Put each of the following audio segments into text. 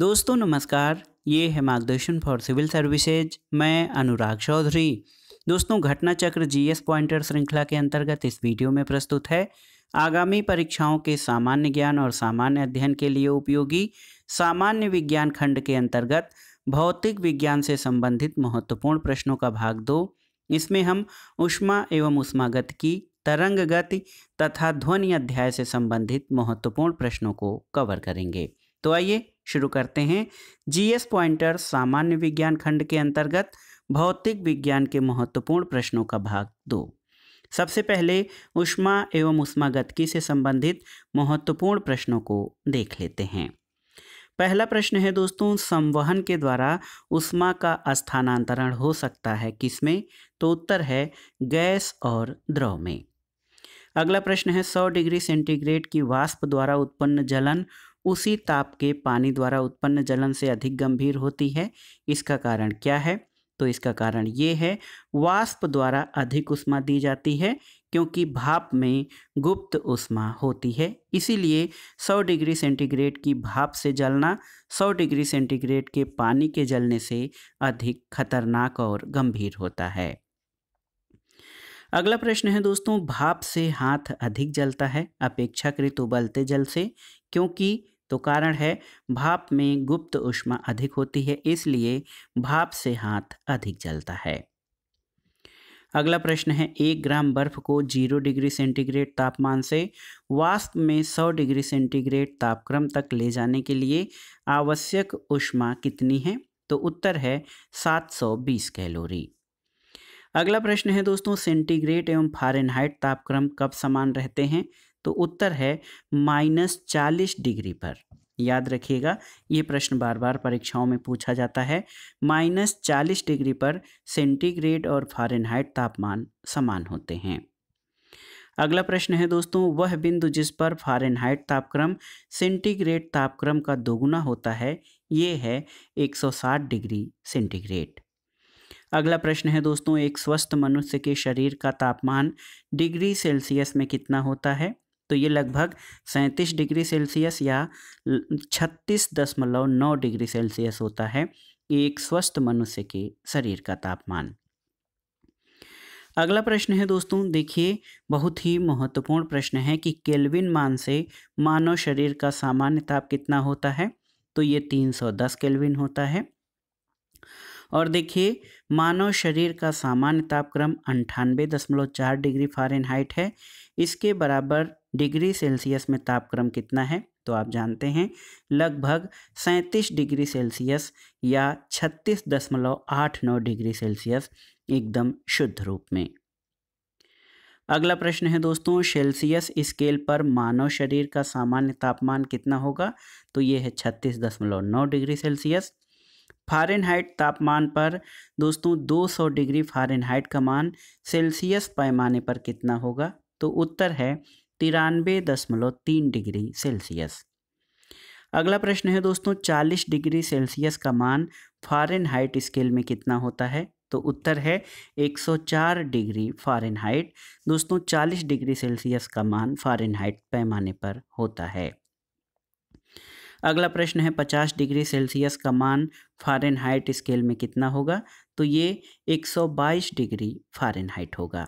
दोस्तों नमस्कार ये है मार्गदर्शन फॉर सिविल सर्विसेज मैं अनुराग चौधरी दोस्तों घटना चक्र जीएस पॉइंटर श्रृंखला के अंतर्गत इस वीडियो में प्रस्तुत है आगामी परीक्षाओं के सामान्य ज्ञान और सामान्य अध्ययन के लिए उपयोगी सामान्य विज्ञान खंड के अंतर्गत भौतिक विज्ञान से संबंधित महत्वपूर्ण प्रश्नों का भाग दो इसमें हम उष्मा एवं उष्मागत की तरंग गति तथा ध्वनि अध्याय से संबंधित महत्वपूर्ण प्रश्नों को कवर करेंगे तो आइए शुरू करते हैं जीएस पॉइंटर सामान्य विज्ञान खंड के अंतर्गत भौतिक विज्ञान के महत्वपूर्ण प्रश्नों का भाग दो सबसे पहले उष्मा एवं उष्मागतिकी से संबंधित महत्वपूर्ण प्रश्नों को देख लेते हैं पहला प्रश्न है दोस्तों संवहन के द्वारा उष्मा का स्थानांतरण हो सकता है किसमें तो उत्तर है गैस और द्रव में अगला प्रश्न है 100 डिग्री सेंटीग्रेड की वाष्प द्वारा उत्पन्न जलन उसी ताप के पानी द्वारा उत्पन्न जलन से अधिक गंभीर होती है इसका कारण क्या है तो इसका कारण ये है वाष्प द्वारा अधिक उष्मा दी जाती है क्योंकि भाप में गुप्त उष्मा होती है इसीलिए 100 डिग्री सेंटीग्रेड की भाप से जलना 100 डिग्री सेंटीग्रेड के पानी के जलने से अधिक खतरनाक और गंभीर होता है अगला प्रश्न है दोस्तों भाप से हाथ अधिक जलता है अपेक्षाकृत उबलते जल से क्योंकि तो कारण है भाप में गुप्त उष्मा अधिक होती है इसलिए भाप से हाथ अधिक जलता है अगला प्रश्न है एक ग्राम बर्फ को जीरो डिग्री सेंटीग्रेड तापमान से वास्तव में सौ डिग्री सेंटीग्रेड तापक्रम तक ले जाने के लिए आवश्यक उष्मा कितनी है तो उत्तर है 720 कैलोरी अगला प्रश्न है दोस्तों सेंटीग्रेड एवं फारेनहाइट तापक्रम कब समान रहते हैं तो उत्तर है माइनस चालीस डिग्री पर याद रखिएगा ये प्रश्न बार बार परीक्षाओं में पूछा जाता है माइनस चालीस डिग्री पर सेंटीग्रेड और फारेनहाइट तापमान समान होते हैं अगला प्रश्न है दोस्तों वह बिंदु जिस पर फारेनहाइट तापक्रम सेंटीग्रेड तापक्रम का दोगुना होता है ये है 160 डिग्री सेंटीग्रेड अगला प्रश्न है दोस्तों एक स्वस्थ मनुष्य के शरीर का तापमान डिग्री सेल्सियस में कितना होता है तो ये लगभग सैंतीस डिग्री सेल्सियस या छत्तीस दशमलव नौ डिग्री सेल्सियस होता है एक स्वस्थ मनुष्य के शरीर का तापमान अगला प्रश्न है दोस्तों देखिए बहुत ही महत्वपूर्ण प्रश्न है कि केल्विन मान से मानव शरीर का सामान्य ताप कितना होता है तो ये 310 केल्विन होता है और देखिए मानव शरीर का सामान्य तापक्रम अंठानवे दशमलव चार डिग्री फारेनहाइट है इसके बराबर डिग्री सेल्सियस में तापक्रम कितना है तो आप जानते हैं लगभग सैंतीस डिग्री सेल्सियस या छत्तीस दशमलव आठ नौ डिग्री सेल्सियस एकदम शुद्ध रूप में अगला प्रश्न है दोस्तों सेल्सियस स्केल पर मानव शरीर का सामान्य तापमान कितना होगा तो ये है छत्तीस दशमलव नौ डिग्री सेल्सियस फ़ारेनहाइट तापमान पर दोस्तों 200 डिग्री फ़ारेनहाइट का मान सेल्सियस पैमाने पर कितना होगा तो उत्तर है तिरानवे दशमलव तीन डिग्री सेल्सियस अगला प्रश्न है दोस्तों 40 डिग्री सेल्सियस का मान फ़ारेनहाइट स्केल में कितना होता है तो उत्तर है 104 डिग्री फ़ारेनहाइट दोस्तों 40 डिग्री सेल्सियस का मान फ़ारेनहाइट पैमाने पर होता है अगला प्रश्न है पचास डिग्री सेल्सियस का मान फारेन हाइट स्केल में कितना होगा तो ये 122 डिग्री फारेन हाइट होगा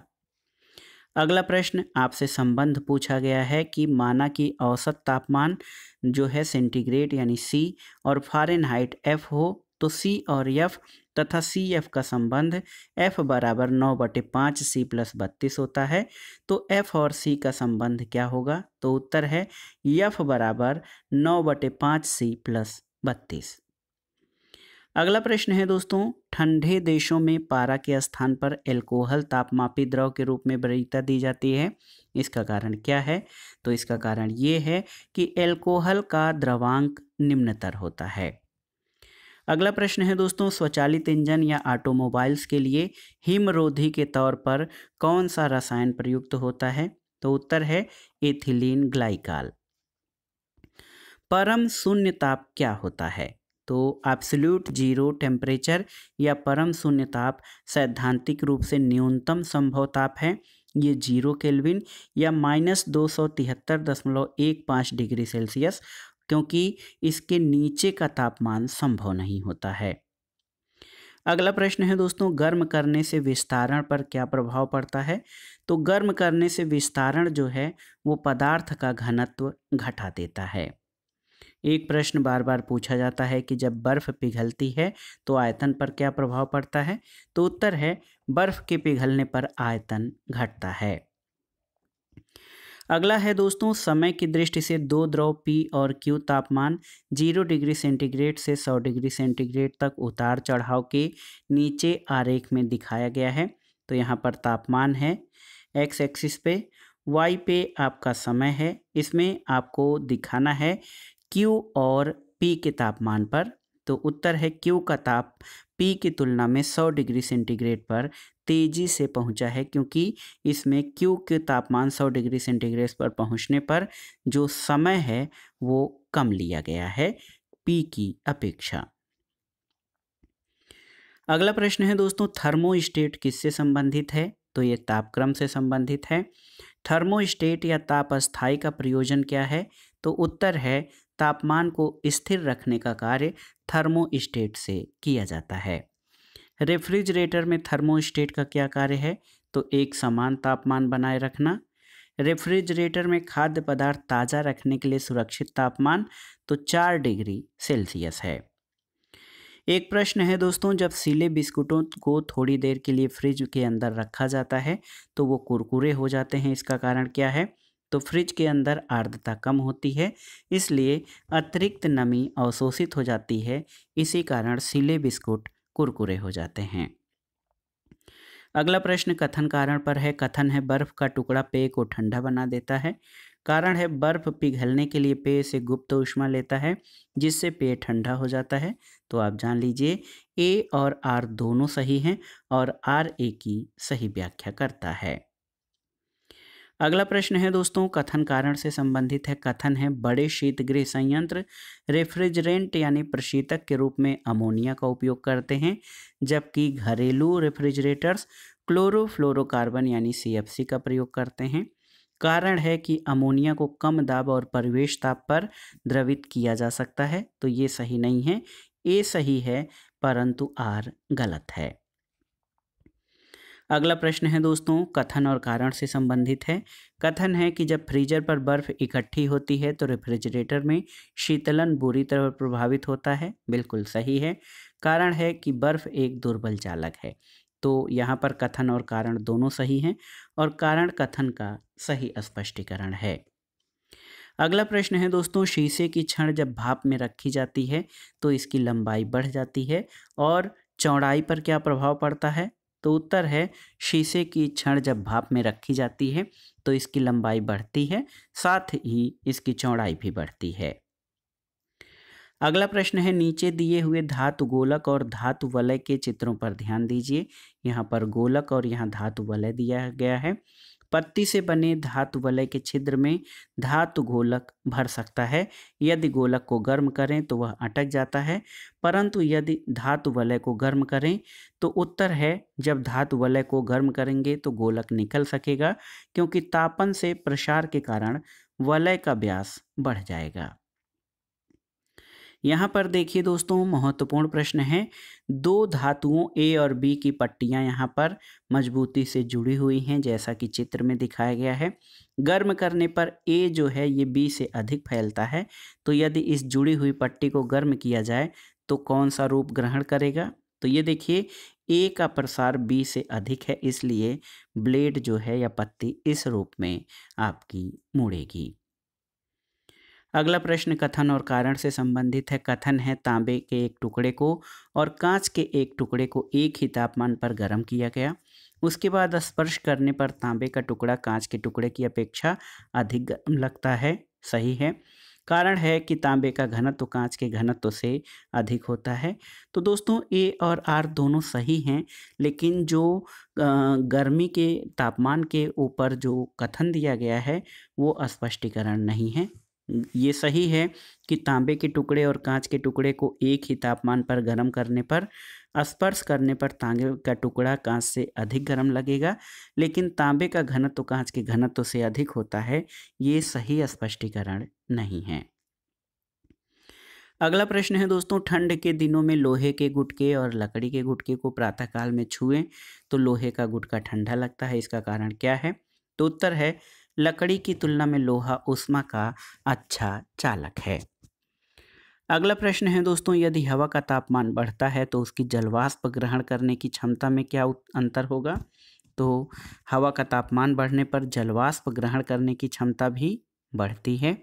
अगला प्रश्न आपसे संबंध पूछा गया है कि माना कि औसत तापमान जो है सेंटीग्रेड यानी सी और फारेन हाइट एफ हो तो सी और एफ तथा सी एफ का संबंध एफ बराबर नौ बटे पाँच सी प्लस बत्तीस होता है तो एफ और सी का संबंध क्या होगा तो उत्तर है यफ बराबर नौ बटे पाँच सी प्लस बत्तीस अगला प्रश्न है दोस्तों ठंडे देशों में पारा के स्थान पर एल्कोहल तापमापी द्रव के रूप में वरीयता दी जाती है इसका कारण क्या है तो इसका कारण ये है कि एल्कोहल का द्रवांक निम्नतर होता है अगला प्रश्न है दोस्तों स्वचालित इंजन या ऑटोमोबाइल्स के लिए हिमरोधी के तौर पर कौन सा रसायन प्रयुक्त होता है तो उत्तर है एथिलीन ग्लाइकाल परम शून्य ताप क्या होता है तो एब्सोल्यूट जीरो टेम्परेचर या परम शून्य ताप सैद्धांतिक रूप से न्यूनतम संभव ताप है ये जीरो केल्विन या माइनस दो सौ तिहत्तर दशमलव एक पाँच डिग्री सेल्सियस क्योंकि इसके नीचे का तापमान संभव नहीं होता है अगला प्रश्न है दोस्तों गर्म करने से विस्तारण पर क्या प्रभाव पड़ता है तो गर्म करने से विस्तारण जो है वो पदार्थ का घनत्व घटा देता है एक प्रश्न बार बार पूछा जाता है कि जब बर्फ़ पिघलती है तो आयतन पर क्या प्रभाव पड़ता है तो उत्तर है बर्फ़ के पिघलने पर आयतन घटता है अगला है दोस्तों समय की दृष्टि से दो द्रव पी और क्यू तापमान जीरो डिग्री सेंटीग्रेड से सौ डिग्री सेंटीग्रेड तक उतार चढ़ाव के नीचे आरेख में दिखाया गया है तो यहाँ पर तापमान है एक्स एक्सिस पे वाई पे आपका समय है इसमें आपको दिखाना है क्यू और पी के तापमान पर तो उत्तर है क्यू का ताप पी की तुलना में 100 डिग्री सेंटीग्रेड पर तेज़ी से पहुंचा है क्योंकि इसमें क्यू के तापमान 100 डिग्री सेंटीग्रेड पर पहुंचने पर जो समय है वो कम लिया गया है पी की अपेक्षा अगला प्रश्न है दोस्तों थर्मोस्टेट किससे संबंधित है तो ये तापक्रम से संबंधित है थर्मोस्टेट या ताप अस्थाई का प्रयोजन क्या है तो उत्तर है तापमान को स्थिर रखने का कार्य थर्मोस्टेट से किया जाता है रेफ्रिजरेटर में थर्मोस्टेट का क्या कार्य है तो एक समान तापमान बनाए रखना रेफ्रिजरेटर में खाद्य पदार्थ ताज़ा रखने के लिए सुरक्षित तापमान तो चार डिग्री सेल्सियस है एक प्रश्न है दोस्तों जब सीले बिस्कुटों को थोड़ी देर के लिए फ्रिज के अंदर रखा जाता है तो वो कुरकुरे हो जाते हैं इसका कारण क्या है तो फ्रिज के अंदर आर्द्रता कम होती है इसलिए अतिरिक्त नमी अवशोषित हो जाती है इसी कारण सीले बिस्कुट कुरकुरे हो जाते हैं अगला प्रश्न कथन कारण पर है कथन है बर्फ का टुकड़ा पेय को ठंडा बना देता है कारण है बर्फ पिघलने के लिए पेय से गुप्त उष्मा लेता है जिससे पेय ठंडा हो जाता है तो आप जान लीजिए ए और आर दोनों सही हैं और आर ए की सही व्याख्या करता है अगला प्रश्न है दोस्तों कथन कारण से संबंधित है कथन है बड़े शीतगृह संयंत्र रेफ्रिजरेंट यानी प्रशीतक के रूप में अमोनिया का उपयोग करते हैं जबकि घरेलू रेफ्रिजरेटर्स क्लोरोफ्लोरोकार्बन यानी सी का प्रयोग करते हैं कारण है कि अमोनिया को कम दाब और परिवेश ताप पर द्रवित किया जा सकता है तो ये सही नहीं है ए सही है परंतु आर गलत है अगला प्रश्न है दोस्तों कथन और कारण से संबंधित है कथन है कि जब फ्रीजर पर बर्फ़ इकट्ठी होती है तो रेफ्रिजरेटर में शीतलन बुरी तरह प्रभावित होता है बिल्कुल सही है कारण है कि बर्फ़ एक दुर्बल चालक है तो यहाँ पर कथन और कारण दोनों सही हैं और कारण कथन का सही स्पष्टीकरण है अगला प्रश्न है दोस्तों शीशे की क्षण जब भाप में रखी जाती है तो इसकी लंबाई बढ़ जाती है और चौड़ाई पर क्या प्रभाव पड़ता है तो उत्तर है शीशे की छड़ जब भाप में रखी जाती है तो इसकी लंबाई बढ़ती है साथ ही इसकी चौड़ाई भी बढ़ती है अगला प्रश्न है नीचे दिए हुए धातु गोलक और धातु वलय के चित्रों पर ध्यान दीजिए यहाँ पर गोलक और यहाँ धातु वलय दिया गया है पत्ती से बने धातु वलय के छिद्र में धातु गोलक भर सकता है यदि गोलक को गर्म करें तो वह अटक जाता है परंतु यदि धातु वलय को गर्म करें तो उत्तर है जब धातु वलय को गर्म करेंगे तो गोलक निकल सकेगा क्योंकि तापन से प्रसार के कारण वलय का व्यास बढ़ जाएगा यहाँ पर देखिए दोस्तों महत्वपूर्ण प्रश्न है दो धातुओं ए और बी की पट्टियाँ यहाँ पर मजबूती से जुड़ी हुई हैं जैसा कि चित्र में दिखाया गया है गर्म करने पर ए जो है ये बी से अधिक फैलता है तो यदि इस जुड़ी हुई पट्टी को गर्म किया जाए तो कौन सा रूप ग्रहण करेगा तो ये देखिए ए का प्रसार बी से अधिक है इसलिए ब्लेड जो है या पत्ती इस रूप में आपकी मुड़ेगी अगला प्रश्न कथन और कारण से संबंधित है कथन है तांबे के एक टुकड़े को और कांच के एक टुकड़े को एक ही तापमान पर गर्म किया गया उसके बाद स्पर्श करने पर तांबे का टुकड़ा कांच के टुकड़े की अपेक्षा अधिक गर्म लगता है सही है कारण है कि तांबे का घनत्व तो कांच के घनत्व तो से अधिक होता है तो दोस्तों ए और आर दोनों सही हैं लेकिन जो गर्मी के तापमान के ऊपर जो कथन दिया गया है वो स्पष्टीकरण नहीं है ये सही है कि तांबे के टुकड़े और कांच के टुकड़े को एक ही तापमान पर गर्म करने पर स्पर्श करने पर तांबे का टुकड़ा कांच से अधिक गर्म लगेगा लेकिन तांबे का घनत्व कांच के घनत्व से अधिक होता है ये सही स्पष्टीकरण नहीं है अगला प्रश्न है दोस्तों ठंड के दिनों में लोहे के गुटके और लकड़ी के गुटके को प्रातःकाल में छुएं तो लोहे का गुटका ठंडा लगता है इसका कारण क्या है तो उत्तर है लकड़ी की तुलना में लोहा उष्मा का अच्छा चालक है अगला प्रश्न है दोस्तों यदि हवा का तापमान बढ़ता है तो उसकी जलवाष्प ग्रहण करने की क्षमता में क्या अंतर होगा तो हवा का तापमान बढ़ने पर जलवाष्प ग्रहण करने की क्षमता भी बढ़ती है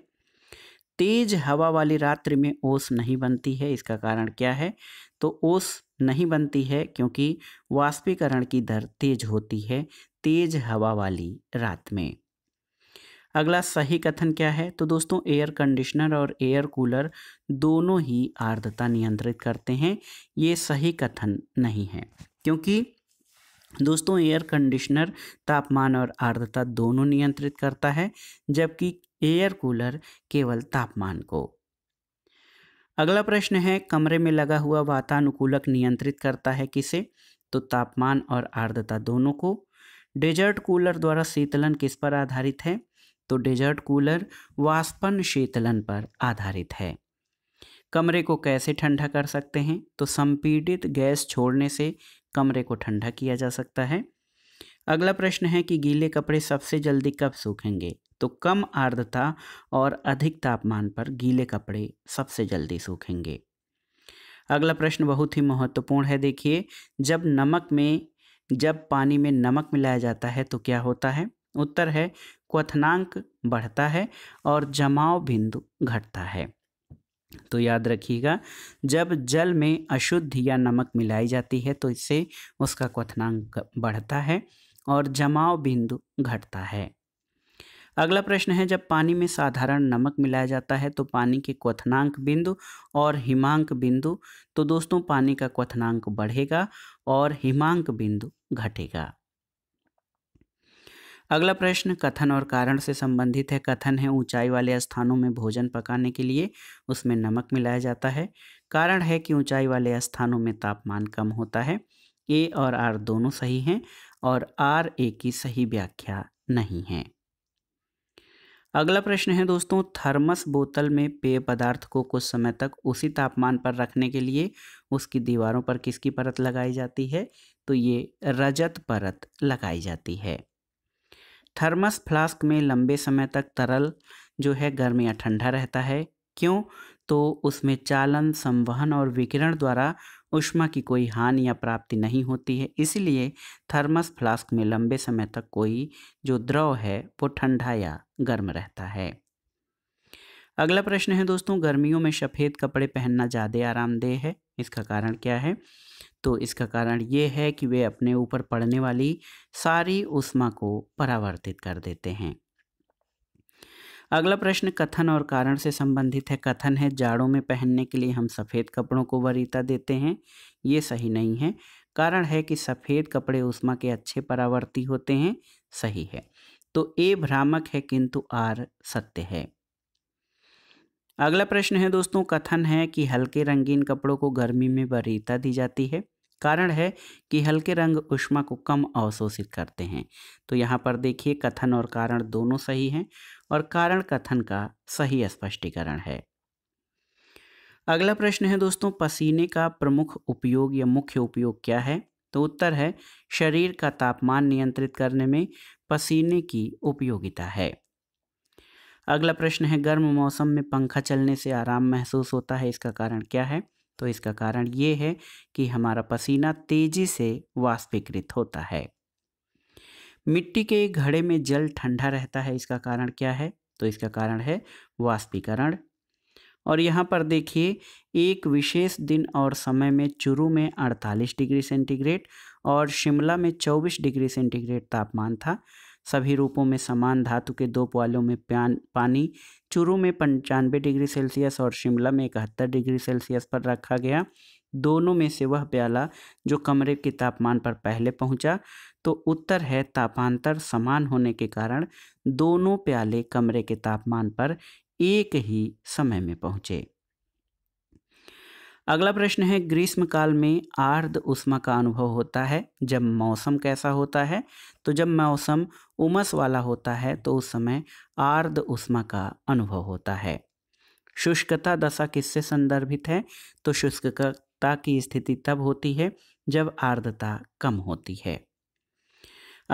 तेज हवा वाली रात्रि में ओस नहीं बनती है इसका कारण क्या है तो ओस नहीं बनती है क्योंकि वाष्पीकरण की दर तेज होती है तेज हवा वाली रात में अगला सही कथन क्या है तो दोस्तों एयर कंडीशनर और एयर कूलर दोनों ही आर्द्रता नियंत्रित करते हैं ये सही कथन नहीं है क्योंकि दोस्तों एयर कंडीशनर तापमान और आर्द्रता दोनों नियंत्रित करता है जबकि एयर कूलर केवल तापमान को अगला प्रश्न है कमरे में लगा हुआ वातानुकूलक नियंत्रित करता है किसे तो तापमान और आर्द्रता दोनों को डेजर्ट कूलर द्वारा शीतलन किस पर आधारित है तो डेजर्ट कूलर वाष्पन शीतलन पर आधारित है कमरे को कैसे ठंडा कर सकते हैं तो संपीड़ित गैस छोड़ने से कमरे को ठंडा किया जा सकता है अगला प्रश्न है कि गीले कपड़े सबसे जल्दी कब सूखेंगे तो कम आर्द्रता और अधिक तापमान पर गीले कपड़े सबसे जल्दी सूखेंगे अगला प्रश्न बहुत ही महत्वपूर्ण है देखिए जब नमक में जब पानी में नमक मिलाया जाता है तो क्या होता है उत्तर है क्वथनांक बढ़ता है और जमाव बिंदु घटता है तो याद रखिएगा जब जल में अशुद्ध या नमक मिलाई जाती है तो इससे उसका क्वथनांक बढ़ता है और जमाव बिंदु घटता है अगला प्रश्न है जब पानी में साधारण नमक मिलाया जाता है तो पानी के क्वथनांक बिंदु और हिमांक बिंदु तो दोस्तों पानी का क्वथनांक बढ़ेगा और हिमांक बिंदु घटेगा अगला प्रश्न कथन और कारण से संबंधित है कथन है ऊंचाई वाले स्थानों में भोजन पकाने के लिए उसमें नमक मिलाया जाता है कारण है कि ऊंचाई वाले स्थानों में तापमान कम होता है ए और आर दोनों सही हैं और आर ए की सही व्याख्या नहीं है अगला प्रश्न है दोस्तों थर्मस बोतल में पेय पदार्थ को कुछ समय तक उसी तापमान पर रखने के लिए उसकी दीवारों पर किसकी परत लगाई जाती है तो ये रजत परत लगाई जाती है थर्मस फ्लास्क में लंबे समय तक तरल जो है गर्म या ठंडा रहता है क्यों तो उसमें चालन संवहन और विकिरण द्वारा उष्मा की कोई हानि या प्राप्ति नहीं होती है इसलिए थर्मस फ्लास्क में लंबे समय तक कोई जो द्रव है वो ठंडा या गर्म रहता है अगला प्रश्न है दोस्तों गर्मियों में सफ़ेद कपड़े पहनना ज़्यादा आरामदेह है इसका कारण क्या है तो इसका कारण ये है कि वे अपने ऊपर पड़ने वाली सारी उष्मा को परावर्तित कर देते हैं अगला प्रश्न कथन और कारण से संबंधित है कथन है जाड़ों में पहनने के लिए हम सफ़ेद कपड़ों को वरीता देते हैं ये सही नहीं है कारण है कि सफ़ेद कपड़े उष्मा के अच्छे परावर्ती होते हैं सही है तो ए भ्रामक है किंतु आर सत्य है अगला प्रश्न है दोस्तों कथन है कि हल्के रंगीन कपड़ों को गर्मी में वरीयता दी जाती है कारण है कि हल्के रंग उष्मा को कम अवशोषित करते हैं तो यहाँ पर देखिए कथन और कारण दोनों सही हैं और कारण कथन का सही स्पष्टीकरण है अगला प्रश्न है दोस्तों पसीने का प्रमुख उपयोग या मुख्य उपयोग क्या है तो उत्तर है शरीर का तापमान नियंत्रित करने में पसीने की उपयोगिता है अगला प्रश्न है गर्म मौसम में पंखा चलने से आराम महसूस होता है इसका कारण क्या है तो इसका कारण ये है कि हमारा पसीना तेजी से वाष्पीकृत होता है मिट्टी के घड़े में जल ठंडा रहता है इसका कारण क्या है तो इसका कारण है वाष्पीकरण और यहाँ पर देखिए एक विशेष दिन और समय में चुरू में 48 डिग्री सेंटीग्रेड और शिमला में 24 डिग्री सेंटीग्रेड तापमान था सभी रूपों में समान धातु के दो पुआलों में प्यान पानी चूरू में पंचानवे डिग्री सेल्सियस और शिमला में इकहत्तर डिग्री सेल्सियस पर रखा गया दोनों में से वह प्याला जो कमरे के तापमान पर पहले पहुंचा तो उत्तर है तापांतर समान होने के कारण दोनों प्याले कमरे के तापमान पर एक ही समय में पहुंचे अगला प्रश्न है ग्रीष्म काल में आर्द्र उष्मा का अनुभव होता है जब मौसम कैसा होता है तो जब मौसम उमस वाला होता है तो उस समय आर्द्र उष्मा का अनुभव होता है शुष्कता दशा किससे संदर्भित है तो शुष्कता की स्थिति तब होती है जब आर्द्रता कम होती है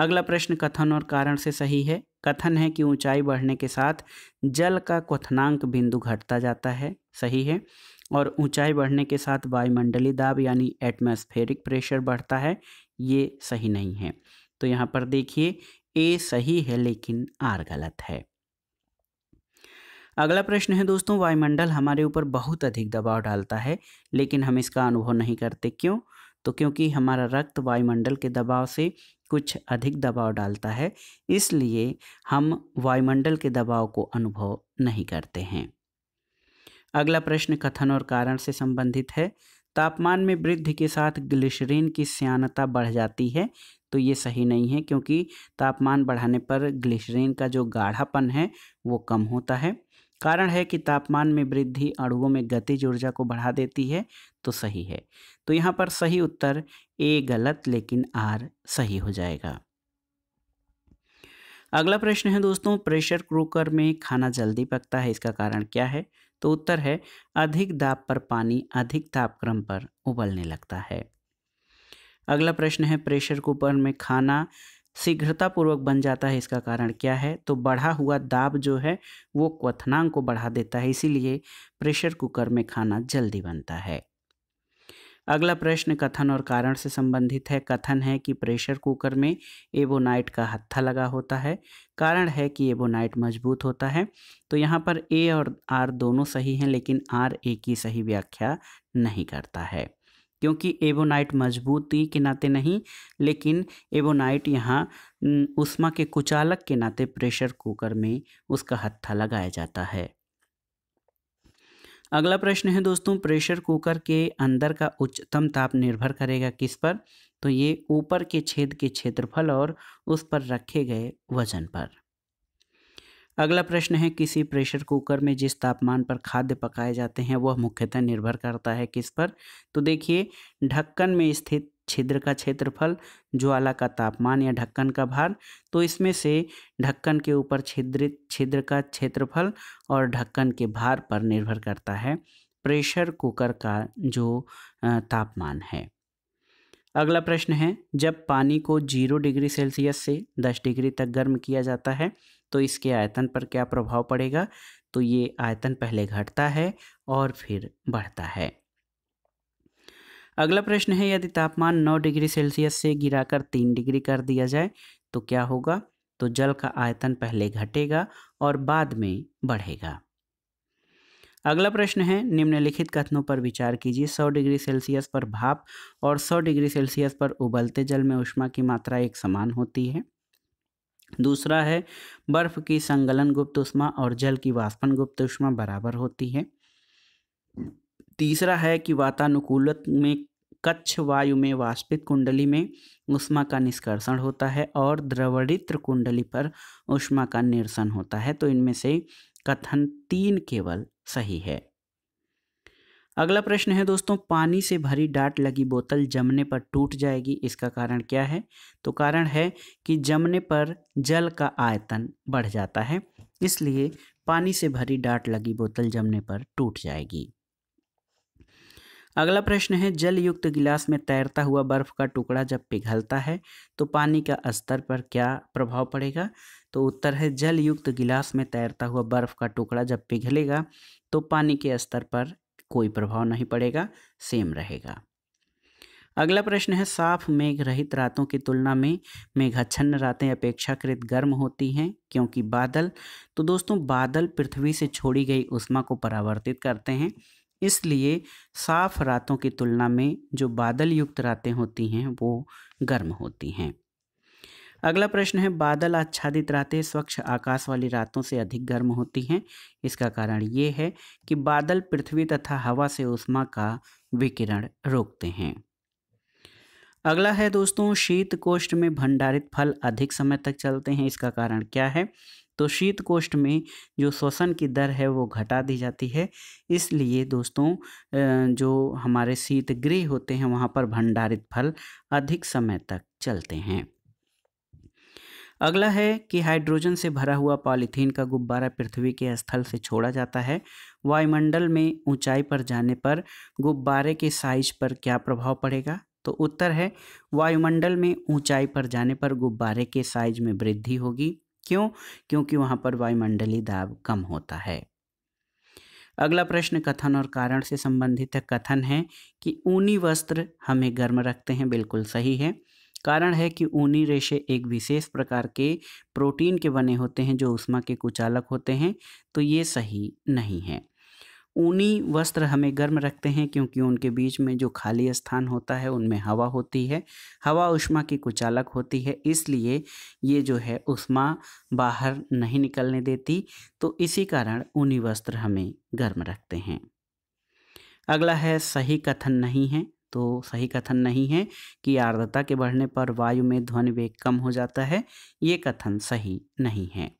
अगला प्रश्न कथन और कारण से सही है कथन है कि ऊंचाई बढ़ने के साथ जल का क्वथनांक बिंदु घटता जाता है सही है और ऊंचाई बढ़ने के साथ वायुमंडलीय दाब यानी एटमॉस्फेरिक प्रेशर बढ़ता है ये सही नहीं है तो यहाँ पर देखिए ए सही है लेकिन आर गलत है अगला प्रश्न है दोस्तों वायुमंडल हमारे ऊपर बहुत अधिक दबाव डालता है लेकिन हम इसका अनुभव नहीं करते क्यों तो क्योंकि हमारा रक्त वायुमंडल के दबाव से कुछ अधिक दबाव डालता है इसलिए हम वायुमंडल के दबाव को अनुभव नहीं करते हैं अगला प्रश्न कथन और कारण से संबंधित है तापमान में वृद्धि के साथ ग्लिसरीन की सयानता बढ़ जाती है तो ये सही नहीं है क्योंकि तापमान बढ़ाने पर ग्लिसरीन का जो गाढ़ापन है वो कम होता है कारण है कि तापमान में वृद्धि अणुओं में गतिज ऊर्जा को बढ़ा देती है तो सही है तो यहाँ पर सही उत्तर ए गलत लेकिन आर सही हो जाएगा अगला प्रश्न है दोस्तों प्रेशर कुकर में खाना जल्दी पकता है इसका कारण क्या है तो उत्तर है अधिक दाब पर पानी अधिक तापक्रम पर उबलने लगता है अगला प्रश्न है प्रेशर कुकर में खाना शीघ्रतापूर्वक बन जाता है इसका कारण क्या है तो बढ़ा हुआ दाब जो है वो क्वथनांक को बढ़ा देता है इसीलिए प्रेशर कुकर में खाना जल्दी बनता है अगला प्रश्न कथन और कारण से संबंधित है कथन है कि प्रेशर कुकर में एबोनाइट का हत्था लगा होता है कारण है कि एबोनाइट मजबूत होता है तो यहाँ पर ए और आर दोनों सही हैं लेकिन आर ए की सही व्याख्या नहीं करता है क्योंकि एबोनाइट मजबूती के नाते नहीं लेकिन एबोनाइट यहाँ उष्मा के कुचालक के नाते प्रेशर कुकर में उसका हत्था लगाया जाता है अगला प्रश्न है दोस्तों प्रेशर कुकर के अंदर का उच्चतम ताप निर्भर करेगा किस पर तो ये ऊपर के छेद के क्षेत्रफल और उस पर रखे गए वजन पर अगला प्रश्न है किसी प्रेशर कुकर में जिस तापमान पर खाद्य पकाए जाते हैं वह मुख्यतः निर्भर करता है किस पर तो देखिए ढक्कन में स्थित छिद्र का क्षेत्रफल ज्वाला का तापमान या ढक्कन का भार तो इसमें से ढक्कन के ऊपर छिद्रित छिद्र का क्षेत्रफल और ढक्कन के भार पर निर्भर करता है प्रेशर कुकर का जो तापमान है अगला प्रश्न है जब पानी को जीरो डिग्री सेल्सियस से दस डिग्री तक गर्म किया जाता है तो इसके आयतन पर क्या प्रभाव पड़ेगा तो ये आयतन पहले घटता है और फिर बढ़ता है अगला प्रश्न है यदि तापमान 9 डिग्री सेल्सियस से गिराकर 3 डिग्री कर दिया जाए तो क्या होगा तो जल का आयतन पहले घटेगा और बाद में बढ़ेगा अगला प्रश्न है निम्नलिखित कथनों पर विचार कीजिए 100 डिग्री सेल्सियस पर भाप और 100 डिग्री सेल्सियस पर उबलते जल में उष्मा की मात्रा एक समान होती है दूसरा है बर्फ की संगलन गुप्त उष्मा और जल की वाष्पन गुप्त उष्मा बराबर होती है तीसरा है कि वातानुकूलत में कच्छ वायु में वाष्पित कुंडली में उष्मा का निष्कर्षण होता है और द्रवणित्र कुंडली पर उष्मा का निरसन होता है तो इनमें से कथन तीन केवल सही है अगला प्रश्न है दोस्तों पानी से भरी डाट लगी बोतल जमने पर टूट जाएगी इसका कारण क्या है तो कारण है कि जमने पर जल का आयतन बढ़ जाता है इसलिए पानी से भरी डाट लगी बोतल जमने पर टूट जाएगी अगला प्रश्न है जल युक्त गिलास में तैरता हुआ बर्फ का टुकड़ा जब पिघलता है तो पानी का स्तर पर क्या प्रभाव पड़ेगा तो उत्तर है जल युक्त गिलास में तैरता हुआ बर्फ का टुकड़ा जब पिघलेगा तो पानी के स्तर पर कोई प्रभाव नहीं पड़ेगा सेम रहेगा अगला प्रश्न है साफ मेघ रहित रातों की तुलना में मेघाच्छन्न रातें अपेक्षाकृत गर्म होती हैं क्योंकि बादल तो दोस्तों बादल पृथ्वी से छोड़ी गई उष्मा को परावर्तित करते हैं इसलिए साफ रातों की तुलना में जो बादल युक्त रातें होती हैं वो गर्म होती हैं अगला प्रश्न है बादल आच्छादित रातें स्वच्छ आकाश वाली रातों से अधिक गर्म होती हैं इसका कारण ये है कि बादल पृथ्वी तथा हवा से उष्मा का विकिरण रोकते हैं अगला है दोस्तों शीत कोष्ठ में भंडारित फल अधिक समय तक चलते हैं इसका कारण क्या है तो शीतकोष्ठ में जो श्वसन की दर है वो घटा दी जाती है इसलिए दोस्तों जो हमारे शीत गृह होते हैं वहाँ पर भंडारित फल अधिक समय तक चलते हैं अगला है कि हाइड्रोजन से भरा हुआ पॉलीथीन का गुब्बारा पृथ्वी के स्थल से छोड़ा जाता है वायुमंडल में ऊंचाई पर जाने पर गुब्बारे के साइज पर क्या प्रभाव पड़ेगा तो उत्तर है वायुमंडल में ऊंचाई पर जाने पर गुब्बारे के साइज में वृद्धि होगी क्यों क्योंकि वहाँ पर वायुमंडलीय दाब कम होता है अगला प्रश्न कथन और कारण से संबंधित है कथन है कि ऊनी वस्त्र हमें गर्म रखते हैं बिल्कुल सही है कारण है कि ऊनी रेशे एक विशेष प्रकार के प्रोटीन के बने होते हैं जो उष्मा के कुचालक होते हैं तो ये सही नहीं है ऊनी वस्त्र हमें गर्म रखते हैं क्योंकि उनके बीच में जो खाली स्थान होता है उनमें हवा होती है हवा उष्मा की कुचालक होती है इसलिए ये जो है उष्मा बाहर नहीं निकलने देती तो इसी कारण ऊनी वस्त्र हमें गर्म रखते हैं अगला है सही कथन नहीं है तो सही कथन नहीं है कि आर्द्रता के बढ़ने पर वायु में ध्वनि वेग कम हो जाता है ये कथन सही नहीं है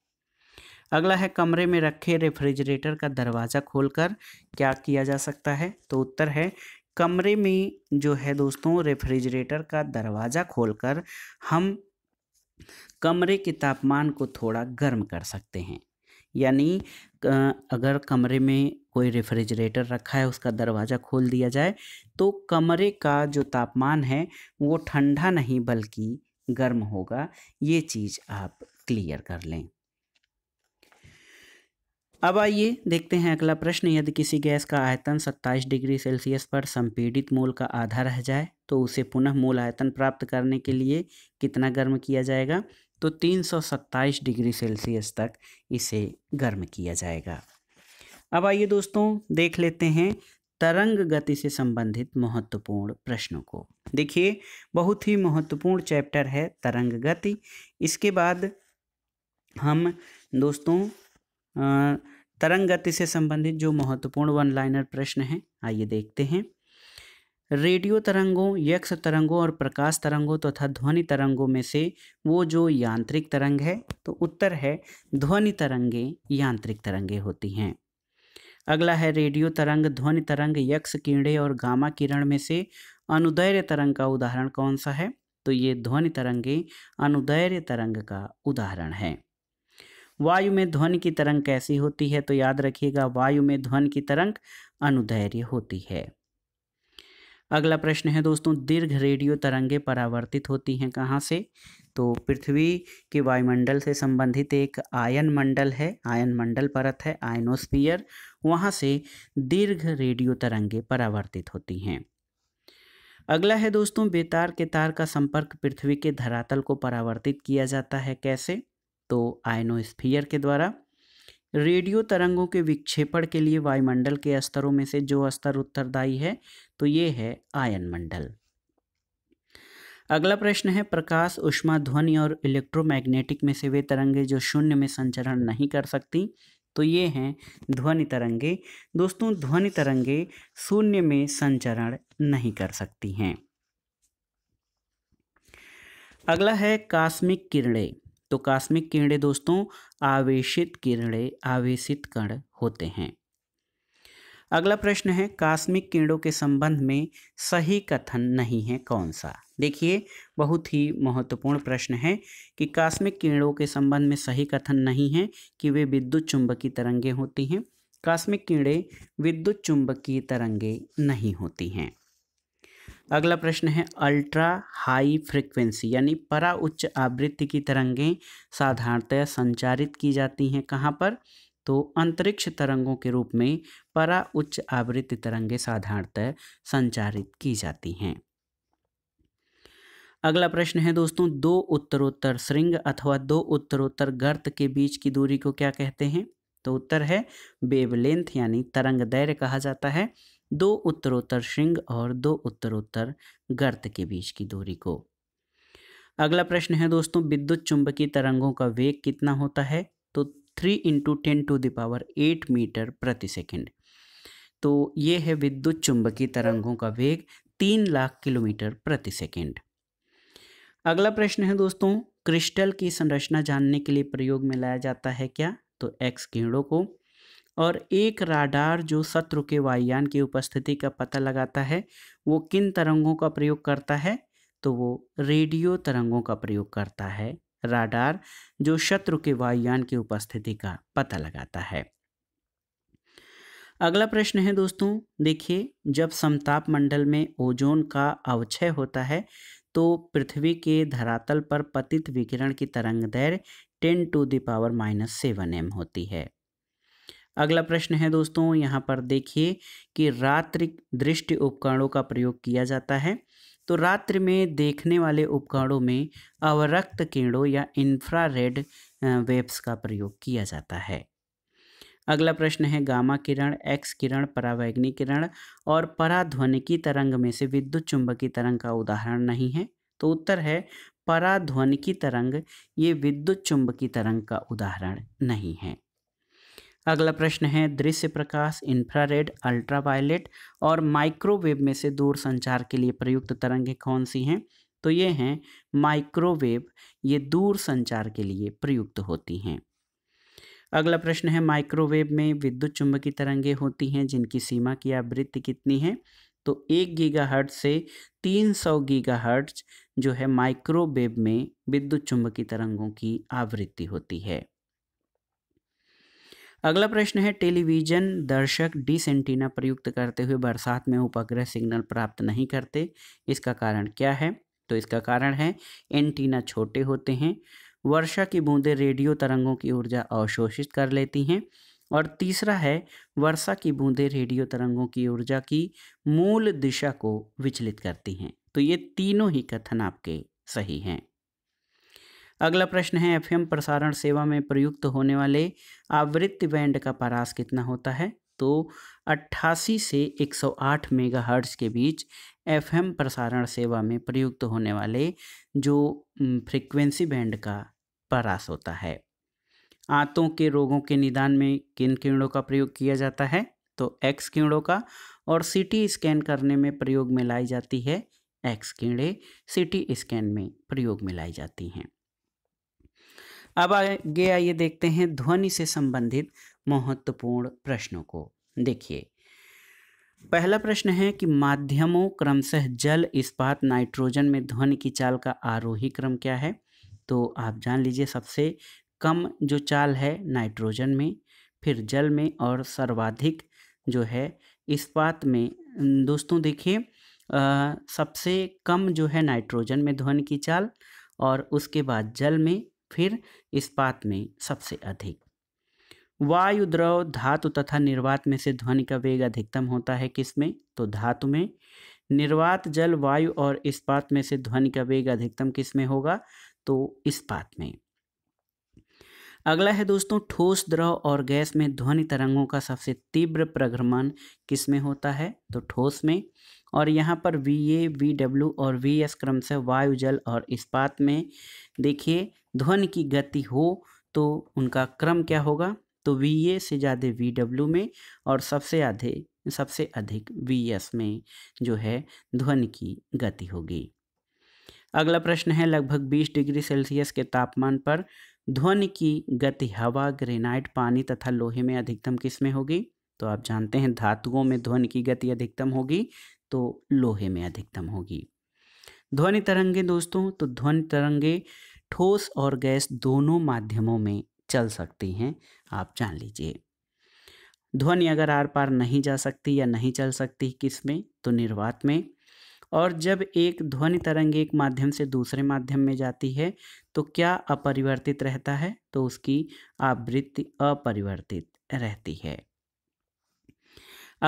अगला है कमरे में रखे रेफ्रिजरेटर का दरवाज़ा खोलकर क्या किया जा सकता है तो उत्तर है कमरे में जो है दोस्तों रेफ्रिजरेटर का दरवाज़ा खोलकर हम कमरे के तापमान को थोड़ा गर्म कर सकते हैं यानी अगर कमरे में कोई रेफ्रिजरेटर रखा है उसका दरवाज़ा खोल दिया जाए तो कमरे का जो तापमान है वो ठंडा नहीं बल्कि गर्म होगा ये चीज़ आप क्लियर कर लें अब आइए देखते हैं अगला प्रश्न यदि किसी गैस का आयतन 27 डिग्री सेल्सियस पर संपीड़ित मूल का आधा रह जाए तो उसे पुनः मूल आयतन प्राप्त करने के लिए कितना गर्म किया जाएगा तो 327 डिग्री सेल्सियस तक इसे गर्म किया जाएगा अब आइए दोस्तों देख लेते हैं तरंग गति से संबंधित महत्वपूर्ण प्रश्नों को देखिए बहुत ही महत्वपूर्ण चैप्टर है तरंग गति इसके बाद हम दोस्तों तरंग गति से संबंधित जो महत्वपूर्ण वन लाइनर प्रश्न हैं आइए देखते हैं रेडियो तरंगों यक्ष तरंगों और प्रकाश तरंगों तथा तो ध्वनि तरंगों में से वो जो यांत्रिक तरंग है तो उत्तर है ध्वनि तरंगें यांत्रिक तरंगे होती हैं अगला है रेडियो तरंग ध्वनि तरंग यक्ष कीड़े और गामा किरण में से अनुदैर्य तरंग का उदाहरण कौन सा है तो ये ध्वनि तरंगे अनुदैर्य तरंग का उदाहरण है वायु में ध्वनि की तरंग कैसी होती है तो याद रखिएगा वायु में ध्वनि की तरंग अनुदैर्य होती है अगला प्रश्न है दोस्तों दीर्घ रेडियो तरंगे परावर्तित होती हैं कहाँ से तो पृथ्वी के वायुमंडल से संबंधित एक आयन मंडल है आयन मंडल परत है आयनोस्फीयर वहाँ से दीर्घ रेडियो तरंगे परावर्तित होती हैं अगला है दोस्तों बेतार के तार का संपर्क पृथ्वी के धरातल को परावर्तित किया जाता है कैसे तो आयनोस्फीयर के द्वारा रेडियो तरंगों के विक्षेपण के लिए वायुमंडल के स्तरों में से जो स्तर उत्तरदायी है तो ये है आयन मंडल अगला प्रश्न है प्रकाश उष्मा ध्वनि और इलेक्ट्रोमैग्नेटिक में से वे तरंगे जो शून्य में संचरण नहीं कर सकती तो ये हैं ध्वनि तरंगे दोस्तों ध्वनि तरंगे शून्य में संचरण नहीं कर सकती हैं अगला है कास्मिक किरणें तो कास्मिक किरणें दोस्तों आवेशित किरणें आवेशित कण होते हैं अगला प्रश्न है कास्मिक किरणों के संबंध में सही कथन नहीं है कौन सा देखिए बहुत ही महत्वपूर्ण प्रश्न है कि कास्मिक किरणों के संबंध में सही कथन नहीं है कि वे विद्युत चुंबकीय तरंगे होती हैं कास्मिक किरणें विद्युत चुंबकीय तरंगे नहीं होती हैं अगला प्रश्न है अल्ट्रा हाई फ्रिक्वेंसी यानी परा उच्च आवृत्ति की तरंगें साधारणतया संचारित की जाती हैं कहाँ पर तो अंतरिक्ष तरंगों के रूप में परा उच्च आवृत्ति तरंगें साधारणतः संचारित की जाती हैं अगला प्रश्न है दोस्तों दो उत्तरोत्तर श्रृंग अथवा दो उत्तरोत्तर गर्त के बीच की दूरी को क्या कहते हैं तो उत्तर है वेवलेंथ यानी तरंग दैर्य कहा जाता है दो उत्तरोत्तर श्रृंग और दो उत्तरोत्तर गर्त के बीच की दूरी को अगला प्रश्न है दोस्तों विद्युत चुंबकीय तरंगों का वेग कितना होता है तो three into ten to the power eight metre प्रति सेकेंड तो ये है विद्युत चुंबकीय तरंगों का वेग तीन लाख किलोमीटर प्रति सेकेंड अगला प्रश्न है दोस्तों क्रिस्टल की संरचना जानने के लिए प्रयोग में लाया जाता है क्या तो एक्स किरणों को और एक राडार जो शत्रु के वायुयान की उपस्थिति का पता लगाता है वो किन तरंगों का प्रयोग करता है तो वो रेडियो तरंगों का प्रयोग करता है राडार जो शत्रु के वायुयान की उपस्थिति का पता लगाता है अगला प्रश्न है दोस्तों देखिए जब समताप मंडल में ओजोन का अवक्षय होता है तो पृथ्वी के धरातल पर पतित विकिरण की तरंग दैर्घ्य ten to the power minus seven M होती है अगला प्रश्न है दोस्तों यहाँ पर देखिए कि रात्रि दृष्टि उपकरणों का प्रयोग किया जाता है तो रात्रि में देखने वाले उपकरणों में अवरक्त किरणों या इंफ्रारेड वेब्स का प्रयोग किया जाता है अगला प्रश्न है गामा किरण एक्स किरण परावैग्नि किरण और पराध्वनिकी तरंग में से विद्युत चुंबकीय तरंग का उदाहरण नहीं है तो उत्तर है पराध्वनिकी तरंग ये विद्युत चुंबकीय तरंग का उदाहरण नहीं है अगला प्रश्न है दृश्य प्रकाश इंफ्रारेड अल्ट्रावायलेट और माइक्रोवेव में से दूर संचार के लिए प्रयुक्त तरंगें कौन सी हैं तो ये हैं माइक्रोवेव ये दूर संचार के लिए प्रयुक्त होती हैं अगला प्रश्न है माइक्रोवेव में विद्युत चुंबकीय तरंगें होती हैं जिनकी सीमा की आवृत्ति कितनी है तो एक गीगाहर्ट से गीगा गीगाहर्ट्ज जो है माइक्रोवेव में विद्युत चुंबकीय तरंगों की आवृत्ति होती है अगला प्रश्न है टेलीविजन दर्शक डिस एंटीना प्रयुक्त करते हुए बरसात में उपग्रह सिग्नल प्राप्त नहीं करते इसका कारण क्या है तो इसका कारण है एंटीना छोटे होते हैं वर्षा की बूंदें रेडियो तरंगों की ऊर्जा अवशोषित कर लेती हैं और तीसरा है वर्षा की बूंदें रेडियो तरंगों की ऊर्जा की मूल दिशा को विचलित करती हैं तो ये तीनों ही कथन आपके सही हैं अगला प्रश्न है एफ प्रसारण सेवा में प्रयुक्त होने वाले आवृत्ति बैंड का परास कितना होता है तो 88 से 108 मेगाहर्ट्ज के बीच एफएम प्रसारण सेवा में प्रयुक्त होने वाले जो फ्रिक्वेंसी बैंड का परास होता है आंतों के रोगों के निदान में किन किरणों का प्रयोग किया जाता है तो एक्स किरणों का और सीटी स्कैन करने में प्रयोग में लाई जाती है एक्स किरणें सीटी स्कैन में प्रयोग में लाई जाती हैं अब आगे आइए देखते हैं ध्वनि से संबंधित महत्वपूर्ण प्रश्नों को देखिए पहला प्रश्न है कि माध्यमों क्रमशः जल इस्पात नाइट्रोजन में ध्वनि की चाल का आरोही क्रम क्या है तो आप जान लीजिए सबसे कम जो चाल है नाइट्रोजन में फिर जल में और सर्वाधिक जो है इस्पात में दोस्तों देखिए सबसे कम जो है नाइट्रोजन में ध्वनि की चाल और उसके बाद जल में फिर इस्पात में सबसे अधिक वायु द्रव धातु तथा निर्वात में से ध्वनि का वेग अधिकतम होता है किसमें तो धातु में निर्वात जल वायु और इस्पात में से ध्वनि का वेग अधिकतम किसमें होगा तो इस्पात में अगला है दोस्तों ठोस द्रव और गैस में ध्वनि तरंगों का सबसे तीव्र प्रग्रमण किस में होता है तो ठोस में और यहाँ पर वी ए वी डब्ल्यू और वी एस क्रम से वायु जल और इस्पात में देखिए ध्वनि की गति हो तो उनका क्रम क्या होगा तो वी ए से ज़्यादा वी डब्ल्यू में और सबसे आधे सबसे अधिक वी एस में जो है ध्वनि की गति होगी अगला प्रश्न है लगभग 20 डिग्री सेल्सियस के तापमान पर ध्वनि की गति हवा ग्रेनाइट पानी तथा लोहे में अधिकतम किस में होगी तो आप जानते हैं धातुओं में ध्वनि की गति अधिकतम होगी तो लोहे में अधिकतम होगी ध्वनि तरंगे दोस्तों तो ध्वनि तरंगे ठोस और गैस दोनों माध्यमों में चल सकती हैं आप जान लीजिए ध्वनि अगर आर पार नहीं जा सकती या नहीं चल सकती किस में तो निर्वात में और जब एक ध्वनि तरंग एक माध्यम से दूसरे माध्यम में जाती है तो क्या अपरिवर्तित रहता है तो उसकी आवृत्ति अपरिवर्तित रहती है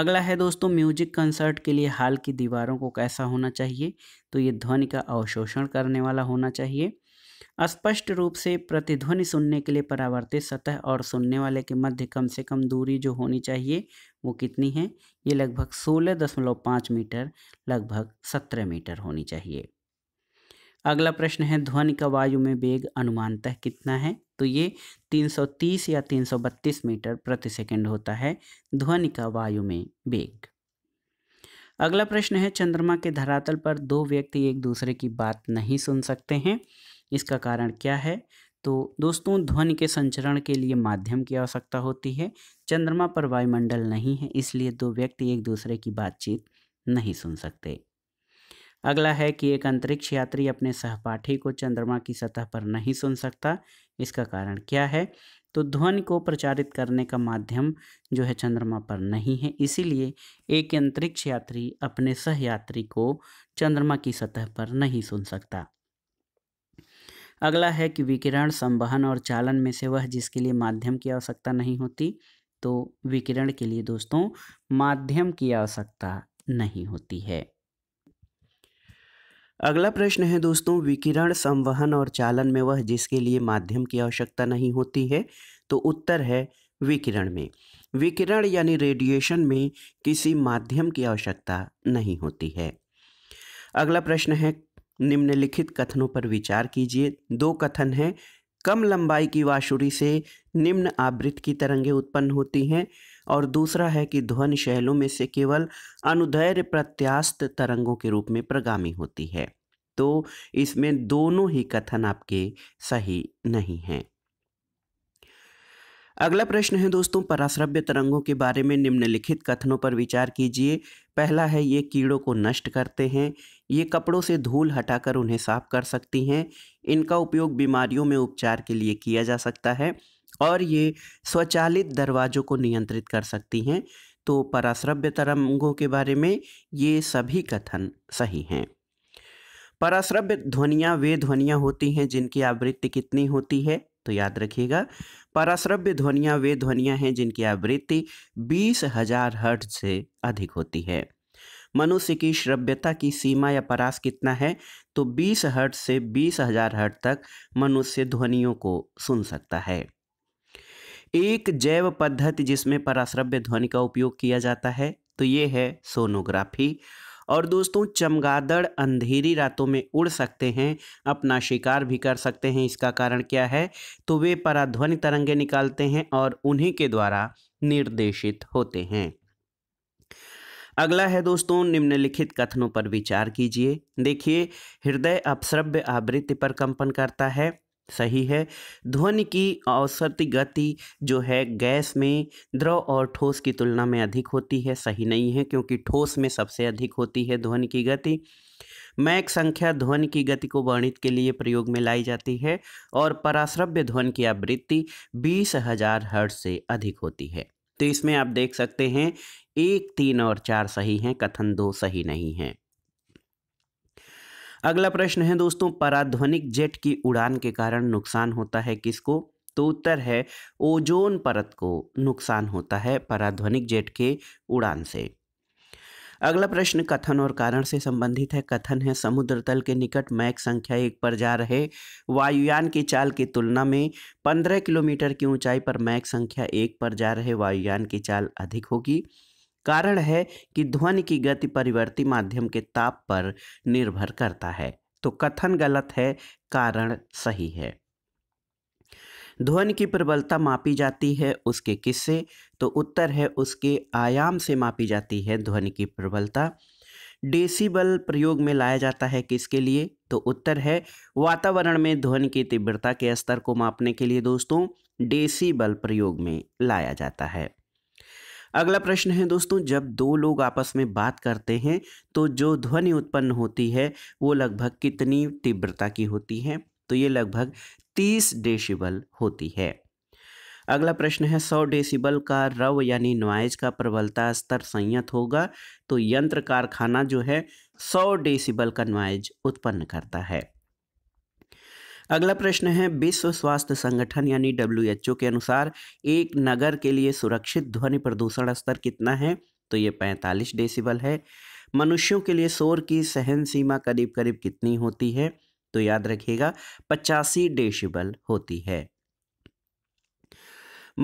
अगला है दोस्तों म्यूजिक कंसर्ट के लिए हाल की दीवारों को कैसा होना चाहिए तो ये ध्वनि का अवशोषण करने वाला होना चाहिए स्पष्ट रूप से प्रतिध्वनि सुनने के लिए परावर्तित सतह और सुनने वाले के मध्य कम से कम दूरी जो होनी चाहिए वो कितनी है ये लगभग सोलह दशमलव पाँच मीटर लगभग सत्रह मीटर होनी चाहिए अगला प्रश्न है ध्वनि का वायु में वेग अनुमानतः कितना है तो ये 330 या 332 मीटर प्रति सेकंड होता है ध्वनि का वायु में वेग अगला प्रश्न है चंद्रमा के धरातल पर दो व्यक्ति एक दूसरे की बात नहीं सुन सकते हैं इसका कारण क्या है तो दोस्तों ध्वनि के संचरण के लिए माध्यम की आवश्यकता होती है चंद्रमा पर वायुमंडल नहीं है इसलिए दो व्यक्ति एक दूसरे की बातचीत नहीं सुन सकते अगला है कि एक अंतरिक्ष यात्री अपने सहपाठी को चंद्रमा की सतह पर नहीं सुन सकता इसका कारण क्या है तो ध्वनि को प्रचारित करने का माध्यम जो है चंद्रमा पर नहीं है इसीलिए एक अंतरिक्ष यात्री अपने सहयात्री को चंद्रमा की सतह पर नहीं सुन सकता अगला है कि विकिरण संवहन और चालन में से वह जिसके लिए माध्यम की आवश्यकता नहीं होती तो विकिरण के लिए दोस्तों माध्यम की आवश्यकता नहीं होती है अगला प्रश्न है दोस्तों विकिरण संवहन और चालन में वह जिसके लिए माध्यम की आवश्यकता नहीं होती है तो उत्तर है विकिरण में विकिरण यानी रेडिएशन में किसी माध्यम की आवश्यकता नहीं होती है अगला प्रश्न है निम्नलिखित कथनों पर विचार कीजिए दो कथन हैं कम लंबाई की वाशुरी से निम्न आवृत्त की तरंगे उत्पन्न होती हैं और दूसरा है कि ध्वन शैलों में से केवल अनुदैर्य प्रत्यास्त तरंगों के रूप में प्रगामी होती है तो इसमें दोनों ही कथन आपके सही नहीं हैं अगला प्रश्न है दोस्तों पराश्रव्य तरंगों के बारे में निम्नलिखित कथनों पर विचार कीजिए पहला है ये कीड़ों को नष्ट करते हैं ये कपड़ों से धूल हटाकर उन्हें साफ कर सकती हैं इनका उपयोग बीमारियों में उपचार के लिए किया जा सकता है और ये स्वचालित दरवाज़ों को नियंत्रित कर सकती हैं तो पराश्रव्य तरंगों के बारे में ये सभी कथन सही हैं पराश्रव्य ध्वनियाँ वे ध्वनियाँ होती हैं जिनकी आवृत्ति कितनी होती है तो याद रखिएगा पराश्रव्य ध्वनियाँ वे ध्वनियाँ हैं जिनकी आवृत्ति बीस हजार हर्ट से अधिक होती है मनुष्य की श्रव्यता की सीमा या परास कितना है तो बीस हर्ट से बीस हजार हर्ट तक मनुष्य ध्वनियों को सुन सकता है एक जैव पद्धति जिसमें पराश्रव्य ध्वनि का उपयोग किया जाता है तो ये है सोनोग्राफी और दोस्तों चमगादड़ अंधेरी रातों में उड़ सकते हैं अपना शिकार भी कर सकते हैं इसका कारण क्या है तो वे पराध्वनि तरंगे निकालते हैं और उन्हीं के द्वारा निर्देशित होते हैं अगला है दोस्तों निम्नलिखित कथनों पर विचार कीजिए देखिए हृदय अपश्रव्य आवृत्ति पर कंपन करता है सही है ध्वनि की औसत गति जो है गैस में द्रव और ठोस की तुलना में अधिक होती है सही नहीं है क्योंकि ठोस में सबसे अधिक होती है ध्वनि की गति मैक संख्या ध्वनि की गति को वर्णित के लिए प्रयोग में लाई जाती है और पराश्रव्य ध्वनि की आवृत्ति बीस हजार हर्ट से अधिक होती है तो इसमें आप देख सकते हैं एक तीन और चार सही हैं कथन दो सही नहीं है अगला प्रश्न है दोस्तों पराध्वनिक जेट की उड़ान के कारण नुकसान होता है किसको तो उत्तर है ओजोन परत को नुकसान होता है पराध्वनिक जेट के उड़ान से अगला प्रश्न कथन और कारण से संबंधित है कथन है समुद्र तल के निकट मैक संख्या एक पर जा रहे वायुयान की चाल की तुलना में पंद्रह किलोमीटर की ऊंचाई पर मैक संख्या एक पर जा रहे वायुयान की चाल अधिक होगी कारण है कि ध्वनि की गति परिवर्ती माध्यम के ताप पर निर्भर करता है तो कथन गलत है कारण सही है ध्वन की प्रबलता मापी जाती है उसके किससे तो उत्तर है उसके आयाम से मापी जाती है ध्वनि की प्रबलता डेसीबल प्रयोग में लाया जाता है किसके लिए तो उत्तर है वातावरण में ध्वनि की तीव्रता के स्तर को मापने के लिए दोस्तों डेसीबल प्रयोग में लाया जाता है अगला प्रश्न है दोस्तों जब दो लोग आपस में बात करते हैं तो जो ध्वनि उत्पन्न होती है वो लगभग कितनी तीव्रता की होती है तो ये लगभग तीस डेसिबल होती है अगला प्रश्न है सौ डेसिबल का रव यानी नॉइज का प्रबलता स्तर संयत होगा तो यंत्र कारखाना जो है सौ डेसिबल का नॉइज उत्पन्न करता है अगला प्रश्न है विश्व स्वास्थ्य संगठन यानी डब्ल्यू के अनुसार एक नगर के लिए सुरक्षित ध्वनि प्रदूषण स्तर कितना है तो ये 45 डेसिबल है मनुष्यों के लिए शोर की सहन सीमा करीब करीब कितनी होती है तो याद रखिएगा पचासी डेसिबल होती है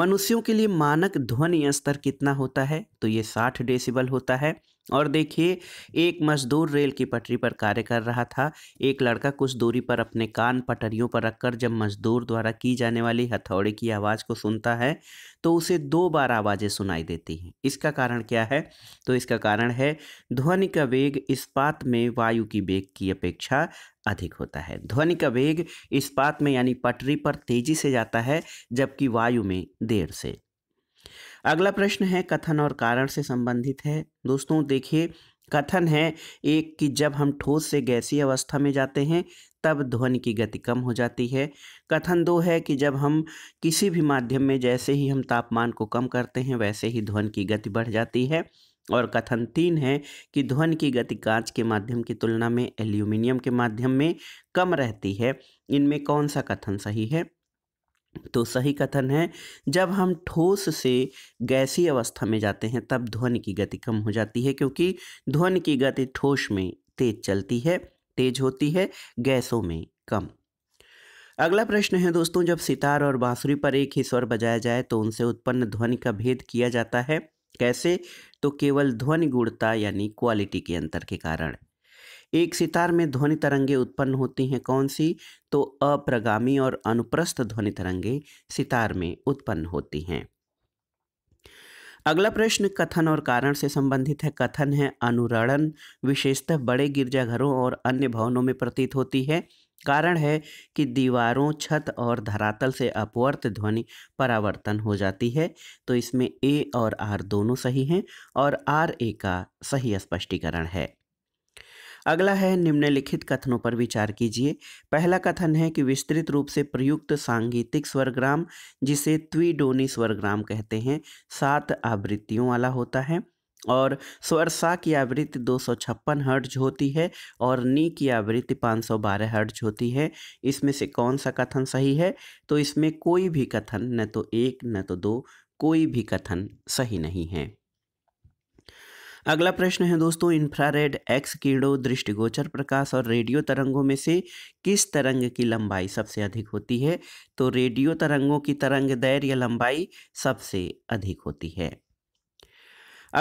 मनुष्यों के लिए मानक ध्वनि स्तर कितना होता है तो ये साठ डेसिबल होता है और देखिए एक मजदूर रेल की पटरी पर कार्य कर रहा था एक लड़का कुछ दूरी पर अपने कान पटरियों पर रखकर जब मजदूर द्वारा की जाने वाली हथौड़े की आवाज़ को सुनता है तो उसे दो बार आवाज़ें सुनाई देती हैं इसका कारण क्या है तो इसका कारण है ध्वनि का वेग इस्पात में वायु की वेग की अपेक्षा अधिक होता है ध्वनि का वेग इस्पात में यानी पटरी पर तेज़ी से जाता है जबकि वायु में देर से अगला प्रश्न है कथन और कारण से संबंधित है दोस्तों देखिए कथन है एक कि जब हम ठोस से गैसीय अवस्था में जाते हैं तब ध्वनि की गति कम हो जाती है कथन दो है कि जब हम किसी भी माध्यम में जैसे ही हम तापमान को कम करते हैं वैसे ही ध्वनि की गति बढ़ जाती है और कथन तीन है कि ध्वनि की गति कांच के माध्यम की तुलना में एल्यूमिनियम के माध्यम में कम रहती है इनमें कौन सा कथन सही है तो सही कथन है जब हम ठोस से गैसीय अवस्था में जाते हैं तब ध्वनि की गति कम हो जाती है क्योंकि ध्वनि की गति ठोस में तेज चलती है तेज होती है गैसों में कम अगला प्रश्न है दोस्तों जब सितार और बांसुरी पर एक ही स्वर बजाया जाए तो उनसे उत्पन्न ध्वनि का भेद किया जाता है कैसे तो केवल ध्वनि गुणता यानी क्वालिटी के अंतर के कारण एक सितार में ध्वनि तरंगे उत्पन्न होती हैं कौन सी तो अप्रगामी और अनुप्रस्थ ध्वनि तरंगे सितार में उत्पन्न होती हैं अगला प्रश्न कथन और कारण से संबंधित है कथन है अनुरणन विशेषतः बड़े गिरजाघरों और अन्य भवनों में प्रतीत होती है कारण है कि दीवारों छत और धरातल से अपवर्त ध्वनि परावर्तन हो जाती है तो इसमें ए और आर दोनों सही हैं और आर ए का सही स्पष्टीकरण है अगला है निम्नलिखित कथनों पर विचार कीजिए पहला कथन है कि विस्तृत रूप से प्रयुक्त सांगीतिक स्वरग्राम जिसे त्विडोनी स्वरग्राम कहते हैं सात आवृत्तियों वाला होता है और स्वर सा की आवृत्ति दो सौ छप्पन हर्ज होती है और नी की आवृत्ति पाँच सौ बारह हर्ज होती है इसमें से कौन सा कथन सही है तो इसमें कोई भी कथन न तो एक न तो दो कोई भी कथन सही नहीं है अगला प्रश्न है दोस्तों इंफ्रारेड एक्स किरणों दृष्टिगोचर प्रकाश और रेडियो तरंगों में से किस तरंग की लंबाई सबसे अधिक होती है तो रेडियो तरंगों की तरंग दैर या लंबाई सबसे अधिक होती है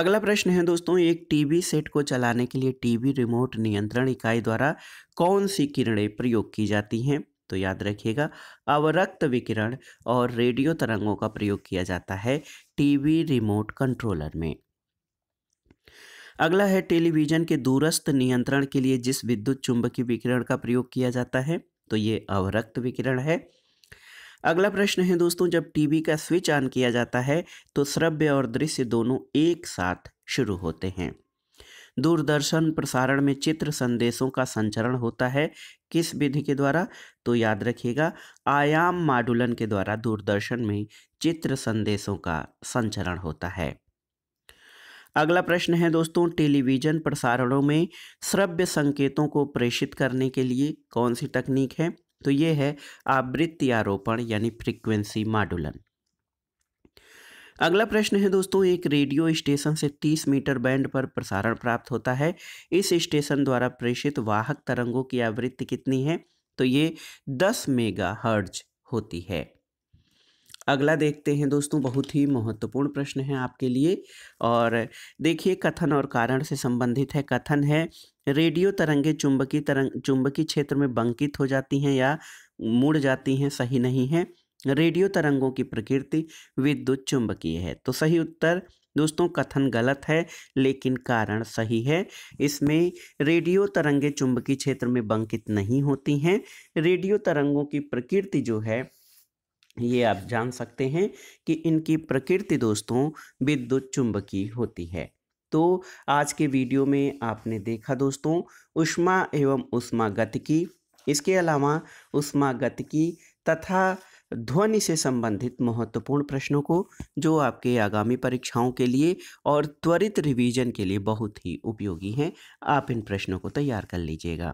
अगला प्रश्न है दोस्तों एक टीवी सेट को चलाने के लिए टीवी रिमोट नियंत्रण इकाई द्वारा कौन सी किरणें प्रयोग की जाती हैं तो याद रखिएगा अवरक्त विकिरण और रेडियो तरंगों का प्रयोग किया जाता है टीवी रिमोट कंट्रोलर में अगला है टेलीविज़न के दूरस्थ नियंत्रण के लिए जिस विद्युत चुंबकीय विकिरण का प्रयोग किया जाता है तो ये अवरक्त विकिरण है अगला प्रश्न है दोस्तों जब टीवी का स्विच ऑन किया जाता है तो श्रव्य और दृश्य दोनों एक साथ शुरू होते हैं दूरदर्शन प्रसारण में चित्र संदेशों का संचरण होता है किस विधि के द्वारा तो याद रखिएगा आयाम माडुलन के द्वारा दूरदर्शन में चित्र संदेशों का संचरण होता है अगला प्रश्न है दोस्तों टेलीविज़न प्रसारणों में श्रव्य संकेतों को प्रेषित करने के लिए कौन सी तकनीक है तो ये है आवृत्ति आरोपण यानी फ्रीक्वेंसी मॉडुलन अगला प्रश्न है दोस्तों एक रेडियो स्टेशन से 30 मीटर बैंड पर प्रसारण प्राप्त होता है इस स्टेशन द्वारा प्रेषित वाहक तरंगों की आवृत्ति कितनी है तो ये 10 मेगा हर्ज होती है अगला देखते हैं दोस्तों बहुत ही महत्वपूर्ण प्रश्न है आपके लिए और देखिए कथन और कारण से संबंधित है कथन है रेडियो तरंगे चुंबकीय तरंग चुंबकीय क्षेत्र में बंकित हो जाती हैं या मुड़ जाती हैं सही नहीं है रेडियो तरंगों की प्रकृति विद्युत चुंबकीय है तो सही उत्तर दोस्तों कथन गलत है लेकिन कारण सही है इसमें रेडियो तरंगे चुंबकीय क्षेत्र में बंकित नहीं होती हैं रेडियो तरंगों की प्रकृति जो है ये आप जान सकते हैं कि इनकी प्रकृति दोस्तों विद्युत चुंबकीय होती है तो आज के वीडियो में आपने देखा दोस्तों उष्मा एवं उष्मा गति की इसके अलावा उष्मा गति की तथा ध्वनि से संबंधित महत्वपूर्ण प्रश्नों को जो आपके आगामी परीक्षाओं के लिए और त्वरित रिवीजन के लिए बहुत ही उपयोगी हैं आप इन प्रश्नों को तैयार कर लीजिएगा